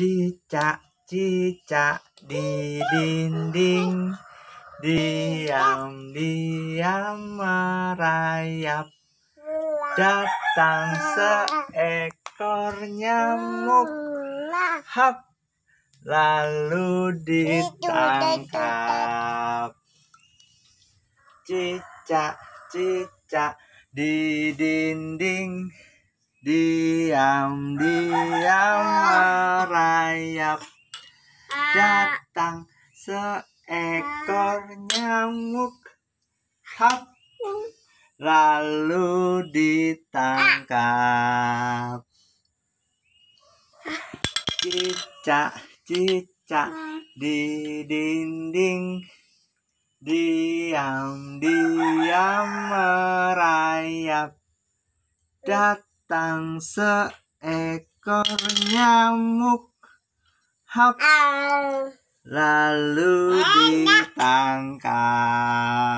cicak cicak di dinding diam diam merayap datang seekor nyamuk hap lalu ditangkap cicak cicak di dinding diam diam merayap datang seekor nyamuk hap lalu ditangkap cicak cicak di dinding diam diam merayap datang datang seekor nyamuk lalu ditangkap